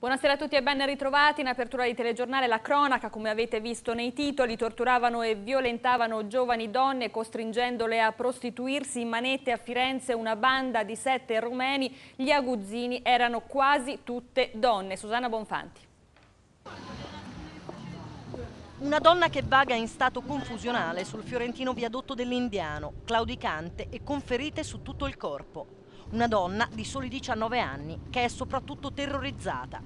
Buonasera a tutti e ben ritrovati. In apertura di telegiornale La Cronaca, come avete visto nei titoli, torturavano e violentavano giovani donne costringendole a prostituirsi in manette a Firenze. Una banda di sette rumeni, gli aguzzini, erano quasi tutte donne. Susanna Bonfanti. Una donna che vaga in stato confusionale sul fiorentino viadotto dell'Indiano, claudicante e con ferite su tutto il corpo una donna di soli 19 anni che è soprattutto terrorizzata.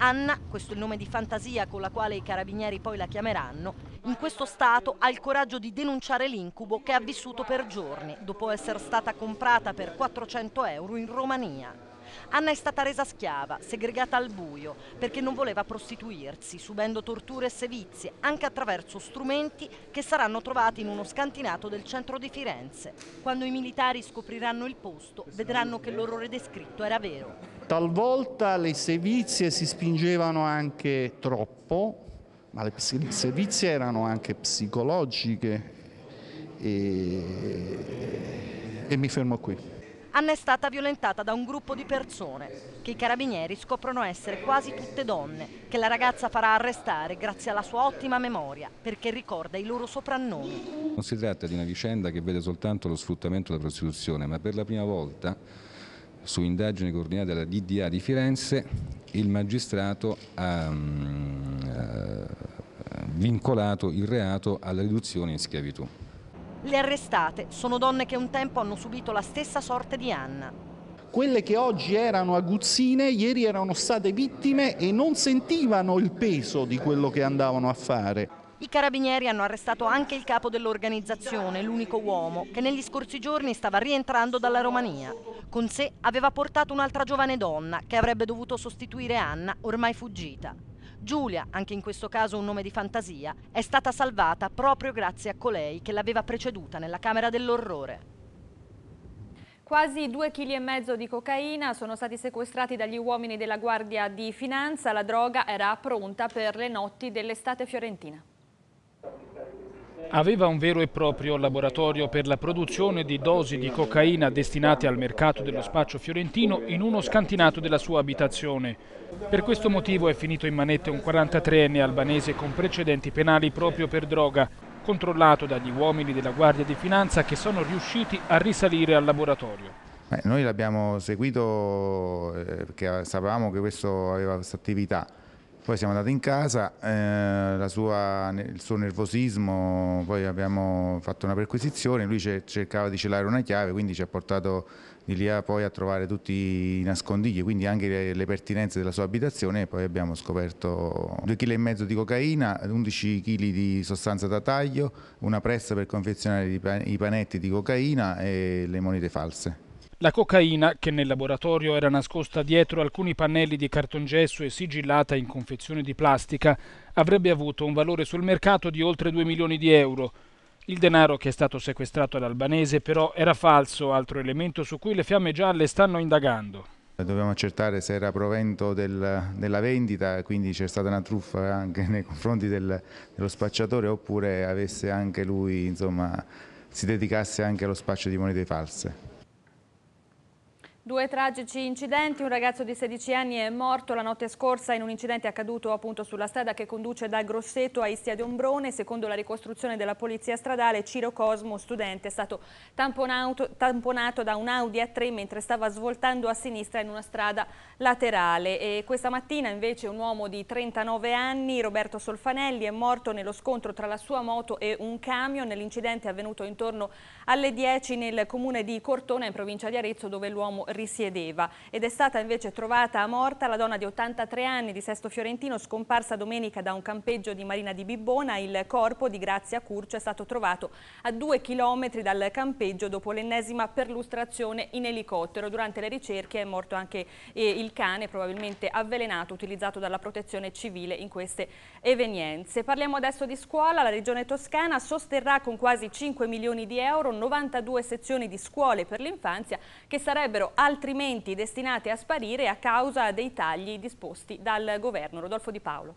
Anna, questo è il nome di fantasia con la quale i carabinieri poi la chiameranno, in questo stato ha il coraggio di denunciare l'incubo che ha vissuto per giorni dopo essere stata comprata per 400 euro in Romania. Anna è stata resa schiava, segregata al buio, perché non voleva prostituirsi, subendo torture e sevizie, anche attraverso strumenti che saranno trovati in uno scantinato del centro di Firenze. Quando i militari scopriranno il posto, vedranno che l'orrore descritto era vero. Talvolta le sevizie si spingevano anche troppo, ma le sevizie erano anche psicologiche e, e mi fermo qui. Anna è stata violentata da un gruppo di persone che i carabinieri scoprono essere quasi tutte donne, che la ragazza farà arrestare grazie alla sua ottima memoria perché ricorda i loro soprannomi. Non si tratta di una vicenda che vede soltanto lo sfruttamento della prostituzione, ma per la prima volta su indagini coordinate dalla DDA di Firenze il magistrato ha, mm, eh, ha vincolato il reato alla riduzione in schiavitù. Le arrestate sono donne che un tempo hanno subito la stessa sorte di Anna. Quelle che oggi erano aguzzine, ieri erano state vittime e non sentivano il peso di quello che andavano a fare. I carabinieri hanno arrestato anche il capo dell'organizzazione, l'unico uomo, che negli scorsi giorni stava rientrando dalla Romania. Con sé aveva portato un'altra giovane donna che avrebbe dovuto sostituire Anna, ormai fuggita. Giulia, anche in questo caso un nome di fantasia, è stata salvata proprio grazie a colei che l'aveva preceduta nella Camera dell'Orrore. Quasi due chili e mezzo di cocaina sono stati sequestrati dagli uomini della Guardia di Finanza. La droga era pronta per le notti dell'estate fiorentina aveva un vero e proprio laboratorio per la produzione di dosi di cocaina destinate al mercato dello spaccio fiorentino in uno scantinato della sua abitazione. Per questo motivo è finito in manette un 43enne albanese con precedenti penali proprio per droga, controllato dagli uomini della Guardia di Finanza che sono riusciti a risalire al laboratorio. noi l'abbiamo seguito eh, perché sapevamo che questo aveva questa attività. Poi siamo andati in casa, eh, sua, il suo nervosismo, poi abbiamo fatto una perquisizione, lui cercava di celare una chiave, quindi ci ha portato di lì a, poi a trovare tutti i nascondigli, quindi anche le, le pertinenze della sua abitazione e poi abbiamo scoperto 2,5 kg di cocaina, 11 kg di sostanza da taglio, una pressa per confezionare i panetti di cocaina e le monete false. La cocaina, che nel laboratorio era nascosta dietro alcuni pannelli di cartongesso e sigillata in confezione di plastica, avrebbe avuto un valore sul mercato di oltre 2 milioni di euro. Il denaro che è stato sequestrato all'albanese però era falso, altro elemento su cui le fiamme gialle stanno indagando. Dobbiamo accertare se era provento del, della vendita, quindi c'è stata una truffa anche nei confronti del, dello spacciatore oppure avesse anche lui, insomma, si dedicasse anche allo spaccio di monete false. Due tragici incidenti, un ragazzo di 16 anni è morto la notte scorsa in un incidente accaduto appunto sulla strada che conduce da Grosseto a Istia di Ombrone. Secondo la ricostruzione della polizia stradale, Ciro Cosmo, studente, è stato tamponato da un Audi A3 mentre stava svoltando a sinistra in una strada laterale. E questa mattina invece un uomo di 39 anni, Roberto Solfanelli, è morto nello scontro tra la sua moto e un camion. L'incidente è avvenuto intorno alle 10 nel comune di Cortona in provincia di Arezzo dove l'uomo risiedeva ed è stata invece trovata morta la donna di 83 anni di Sesto Fiorentino scomparsa domenica da un campeggio di Marina di Bibbona. Il corpo di Grazia Curcio è stato trovato a due chilometri dal campeggio dopo l'ennesima perlustrazione in elicottero. Durante le ricerche è morto anche eh, il cane, probabilmente avvelenato, utilizzato dalla protezione civile in queste evenienze. Parliamo adesso di scuola. La regione toscana sosterrà con quasi 5 milioni di euro 92 sezioni di scuole per l'infanzia che sarebbero a altrimenti destinate a sparire a causa dei tagli disposti dal governo. Rodolfo Di Paolo.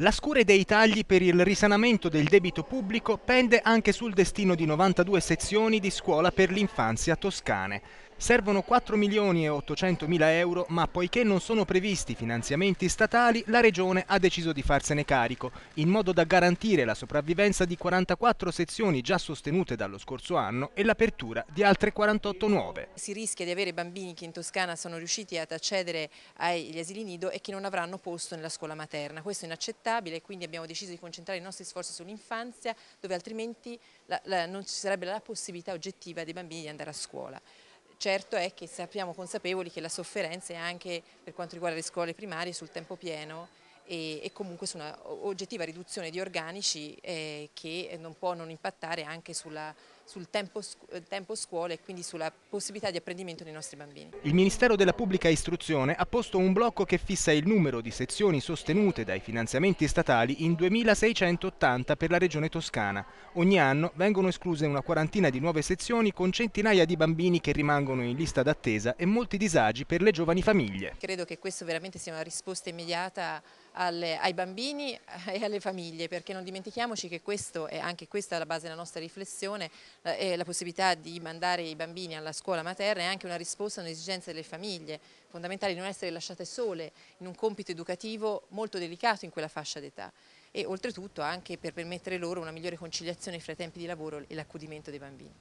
La scure dei tagli per il risanamento del debito pubblico pende anche sul destino di 92 sezioni di scuola per l'infanzia toscane. Servono 4 milioni e 800 mila euro, ma poiché non sono previsti finanziamenti statali, la Regione ha deciso di farsene carico, in modo da garantire la sopravvivenza di 44 sezioni già sostenute dallo scorso anno e l'apertura di altre 48 nuove. Si rischia di avere bambini che in Toscana sono riusciti ad accedere agli asili nido e che non avranno posto nella scuola materna. Questo è inaccettabile e quindi abbiamo deciso di concentrare i nostri sforzi sull'infanzia, dove altrimenti non ci sarebbe la possibilità oggettiva dei bambini di andare a scuola. Certo è che sappiamo consapevoli che la sofferenza è anche per quanto riguarda le scuole primarie sul tempo pieno e, e comunque su una oggettiva riduzione di organici eh, che non può non impattare anche sulla sul tempo, eh, tempo scuola e quindi sulla possibilità di apprendimento dei nostri bambini. Il Ministero della Pubblica Istruzione ha posto un blocco che fissa il numero di sezioni sostenute dai finanziamenti statali in 2680 per la regione toscana. Ogni anno vengono escluse una quarantina di nuove sezioni con centinaia di bambini che rimangono in lista d'attesa e molti disagi per le giovani famiglie. Credo che questo veramente sia una risposta immediata alle, ai bambini eh, e alle famiglie, perché non dimentichiamoci che questo è anche questa la base della nostra riflessione, eh, la possibilità di mandare i bambini alla scuola materna è anche una risposta a un'esigenza delle famiglie, fondamentale di non essere lasciate sole in un compito educativo molto delicato in quella fascia d'età e oltretutto anche per permettere loro una migliore conciliazione fra i tempi di lavoro e l'accudimento dei bambini.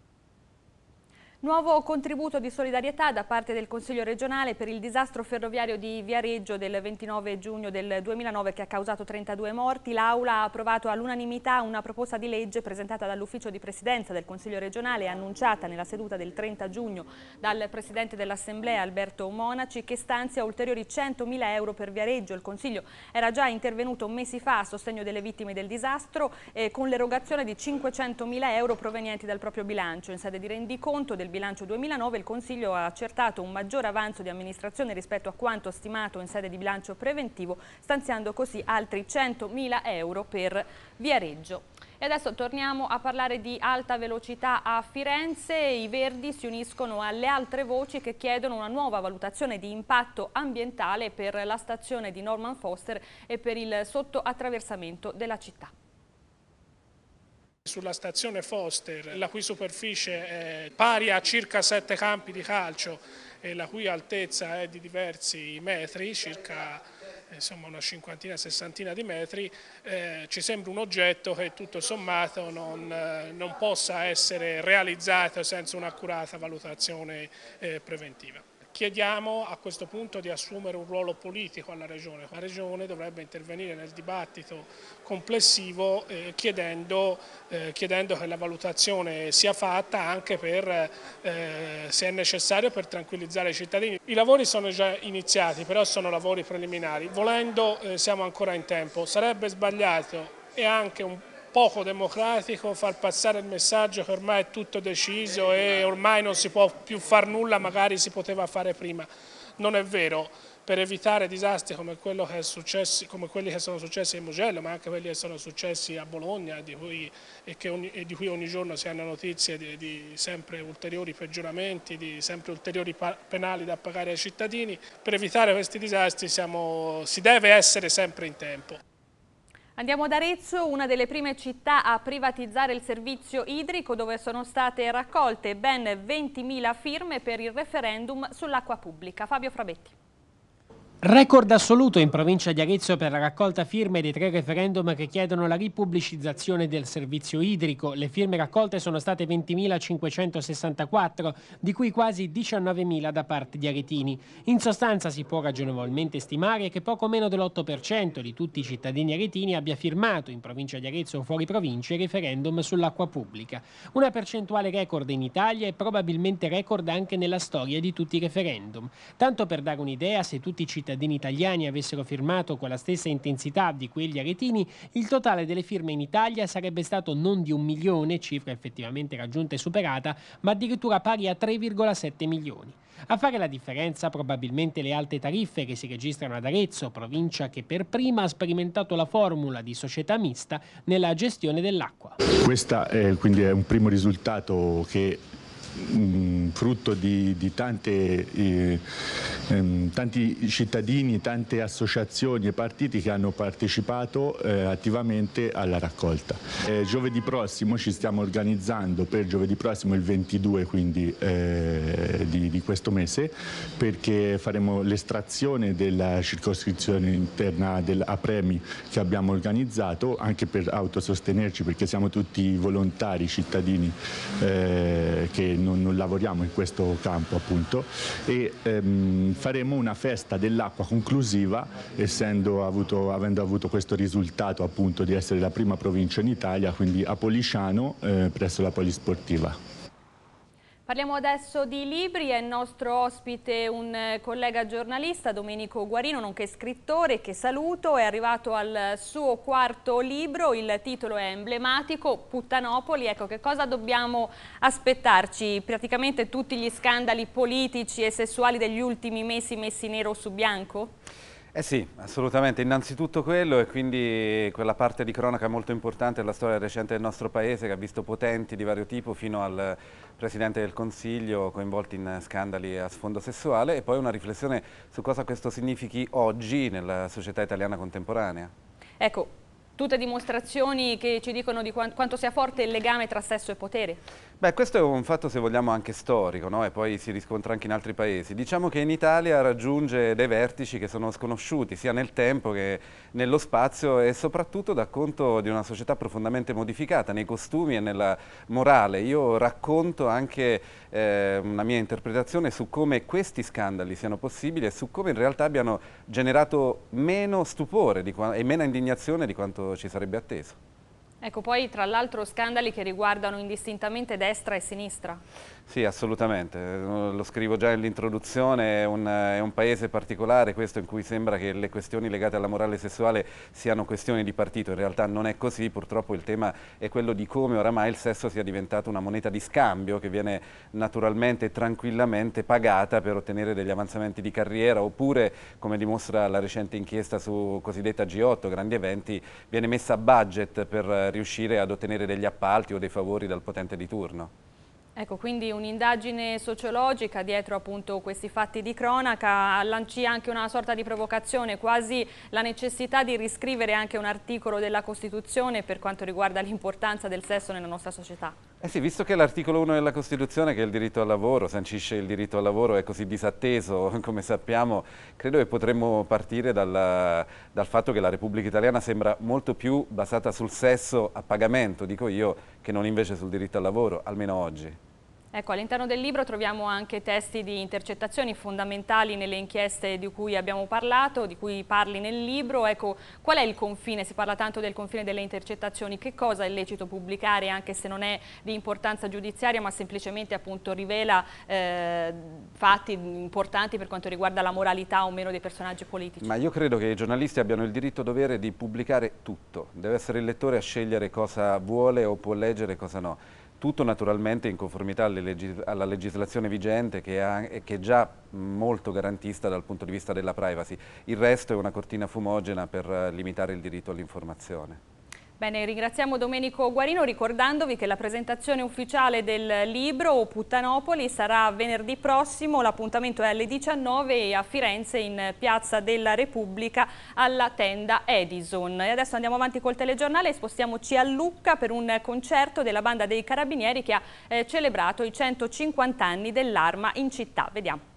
Nuovo contributo di solidarietà da parte del Consiglio regionale per il disastro ferroviario di Viareggio del 29 giugno del 2009 che ha causato 32 morti. L'Aula ha approvato all'unanimità una proposta di legge presentata dall'ufficio di presidenza del Consiglio regionale e annunciata nella seduta del 30 giugno dal Presidente dell'Assemblea Alberto Monaci che stanzia ulteriori 100.000 euro per Viareggio. Il Consiglio era già intervenuto mesi fa a sostegno delle vittime del disastro eh, con l'erogazione di 500.000 euro provenienti dal proprio bilancio in sede di rendiconto del bilancio 2009 il Consiglio ha accertato un maggior avanzo di amministrazione rispetto a quanto stimato in sede di bilancio preventivo, stanziando così altri 100.000 euro per Viareggio. E adesso torniamo a parlare di alta velocità a Firenze. I Verdi si uniscono alle altre voci che chiedono una nuova valutazione di impatto ambientale per la stazione di Norman Foster e per il sottoattraversamento della città sulla stazione Foster, la cui superficie è pari a circa sette campi di calcio e la cui altezza è di diversi metri, circa eh, insomma, una cinquantina, sessantina di metri, eh, ci sembra un oggetto che tutto sommato non, eh, non possa essere realizzato senza un'accurata valutazione eh, preventiva. Chiediamo a questo punto di assumere un ruolo politico alla Regione. La Regione dovrebbe intervenire nel dibattito complessivo eh, chiedendo, eh, chiedendo, che la valutazione sia fatta anche per, eh, se è necessario per tranquillizzare i cittadini. I lavori sono già iniziati, però sono lavori preliminari. Volendo eh, siamo ancora in tempo. Sarebbe sbagliato e anche un poco democratico far passare il messaggio che ormai è tutto deciso e ormai non si può più far nulla, magari si poteva fare prima. Non è vero, per evitare disastri come, che successo, come quelli che sono successi in Mugello, ma anche quelli che sono successi a Bologna di cui, e, ogni, e, di cui ogni giorno si hanno notizie di, di sempre ulteriori peggioramenti, di sempre ulteriori penali da pagare ai cittadini, per evitare questi disastri siamo, si deve essere sempre in tempo. Andiamo ad Arezzo, una delle prime città a privatizzare il servizio idrico dove sono state raccolte ben 20.000 firme per il referendum sull'acqua pubblica. Fabio Frabetti. Record assoluto in provincia di Arezzo per la raccolta firme dei tre referendum che chiedono la ripubblicizzazione del servizio idrico. Le firme raccolte sono state 20.564, di cui quasi 19.000 da parte di aretini. In sostanza si può ragionevolmente stimare che poco meno dell'8% di tutti i cittadini aretini abbia firmato in provincia di Arezzo o fuori provincia il referendum sull'acqua pubblica. Una percentuale record in Italia e probabilmente record anche nella storia di tutti i referendum. Tanto per dare un'idea, se tutti i cittadini cittadini italiani avessero firmato con la stessa intensità di quelli aretini, il totale delle firme in Italia sarebbe stato non di un milione, cifra effettivamente raggiunta e superata, ma addirittura pari a 3,7 milioni. A fare la differenza probabilmente le alte tariffe che si registrano ad Arezzo, provincia che per prima ha sperimentato la formula di società mista nella gestione dell'acqua. Questo è, quindi è un primo risultato che Mm, frutto di, di tante, eh, ehm, tanti cittadini, tante associazioni e partiti che hanno partecipato eh, attivamente alla raccolta. Eh, giovedì prossimo ci stiamo organizzando per giovedì prossimo il 22 quindi, eh, di, di, questo mese perché faremo l'estrazione della circoscrizione interna a premi che abbiamo organizzato anche per autosostenerci perché siamo tutti volontari cittadini eh, che non, non lavoriamo in questo campo appunto e ehm, faremo una festa dell'acqua conclusiva avuto, avendo avuto questo risultato appunto di essere la prima provincia in Italia, quindi a Polisciano eh, presso la Polisportiva. Parliamo adesso di libri, è nostro ospite un eh, collega giornalista, Domenico Guarino, nonché scrittore, che saluto, è arrivato al suo quarto libro, il titolo è emblematico, Puttanopoli, ecco che cosa dobbiamo aspettarci? Praticamente tutti gli scandali politici e sessuali degli ultimi mesi messi nero su bianco? Eh sì, assolutamente, innanzitutto quello e quindi quella parte di cronaca molto importante della storia recente del nostro paese che ha visto potenti di vario tipo fino al Presidente del Consiglio coinvolti in scandali a sfondo sessuale e poi una riflessione su cosa questo significhi oggi nella società italiana contemporanea. Ecco, tutte dimostrazioni che ci dicono di quanto sia forte il legame tra sesso e potere. Beh, questo è un fatto se vogliamo anche storico no? e poi si riscontra anche in altri paesi. Diciamo che in Italia raggiunge dei vertici che sono sconosciuti sia nel tempo che nello spazio e soprattutto dà conto di una società profondamente modificata nei costumi e nella morale. Io racconto anche eh, una mia interpretazione su come questi scandali siano possibili e su come in realtà abbiano generato meno stupore e meno indignazione di quanto ci sarebbe atteso. Ecco, poi tra l'altro scandali che riguardano indistintamente destra e sinistra. Sì, assolutamente, lo scrivo già nell'introduzione, è, è, un paese particolare questo in cui sembra che le questioni legate alla morale sessuale siano questioni di partito, in realtà non è così, purtroppo il tema è quello di come oramai il sesso sia diventato una moneta di scambio che viene naturalmente e tranquillamente pagata per ottenere degli avanzamenti di carriera oppure, come dimostra la recente inchiesta su cosiddetta G8, grandi eventi, viene messa a budget per riuscire ad ottenere degli appalti o dei favori dal potente di turno. Ecco, quindi un'indagine sociologica dietro appunto questi fatti di cronaca lanci anche una sorta di provocazione, quasi la necessità di riscrivere anche un articolo della Costituzione per quanto riguarda l'importanza del sesso nella nostra società. Eh sì, visto che l'articolo 1 della Costituzione, che è il diritto al lavoro, sancisce il diritto al lavoro, è così disatteso, come sappiamo, credo che potremmo partire dalla, dal fatto che la Repubblica Italiana sembra molto più basata sul sesso a pagamento, dico io, che non invece sul diritto al lavoro, almeno oggi. Ecco, all'interno del libro troviamo anche testi di intercettazioni fondamentali nelle inchieste di cui abbiamo parlato, di cui parli nel libro. Ecco, qual è il confine? Si parla tanto del confine delle intercettazioni. Che cosa è lecito pubblicare, anche se non è di importanza giudiziaria, ma semplicemente appunto rivela eh, fatti importanti per quanto riguarda la moralità o meno dei personaggi politici? Ma io credo che i giornalisti abbiano il diritto dovere di pubblicare tutto. Deve essere il lettore a scegliere cosa vuole o può leggere e cosa no tutto naturalmente in conformità legis alla legislazione vigente che, ha, che, è già molto garantista dal punto di vista della privacy. Il resto è una cortina fumogena per limitare il diritto all'informazione. Bene, ringraziamo Domenico Guarino ricordandovi che la presentazione ufficiale del libro Puttanopoli sarà venerdì prossimo, l'appuntamento è alle 19 a Firenze in Piazza della Repubblica alla tenda Edison. E adesso andiamo avanti col telegiornale e spostiamoci a Lucca per un concerto della banda dei Carabinieri che ha eh, celebrato i 150 anni dell'arma in città. Vediamo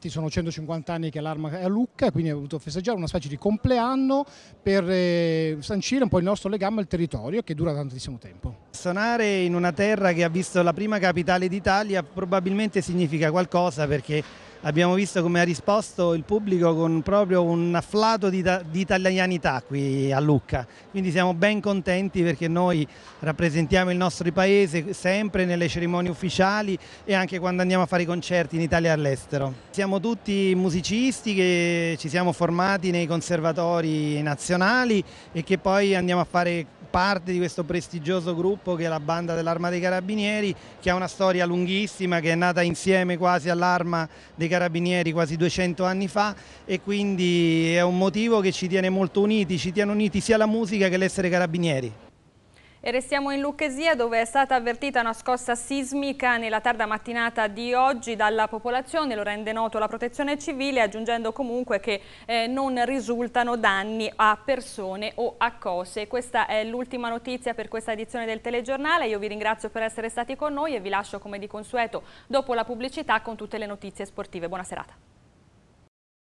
infatti sono 150 anni che l'arma è a Lucca, quindi abbiamo voluto festeggiare una specie di compleanno per eh, sancire un po' il nostro legame al territorio che dura tantissimo tempo. Sonare in una terra che ha visto la prima capitale d'Italia probabilmente significa qualcosa perché abbiamo visto come ha risposto il pubblico con proprio un afflato di, di, italianità qui a Lucca, quindi siamo ben contenti perché noi rappresentiamo il nostro paese sempre nelle cerimonie ufficiali e anche quando andiamo a fare i concerti in Italia e all'estero. Siamo tutti musicisti che ci siamo formati nei conservatori nazionali e che poi andiamo a fare parte di questo prestigioso gruppo che è la banda dell'Arma dei Carabinieri, che ha una storia lunghissima, che è nata insieme quasi all'Arma dei Carabinieri quasi 200 anni fa e quindi è un motivo che ci tiene molto uniti, ci tiene uniti sia la musica che l'essere carabinieri. E restiamo in Lucchesia dove è stata avvertita una scossa sismica nella tarda mattinata di oggi dalla popolazione, lo rende noto la protezione civile aggiungendo comunque che eh, non risultano danni a persone o a cose. Questa è l'ultima notizia per questa edizione del telegiornale, io vi ringrazio per essere stati con noi e vi lascio come di consueto dopo la pubblicità con tutte le notizie sportive. Buona serata.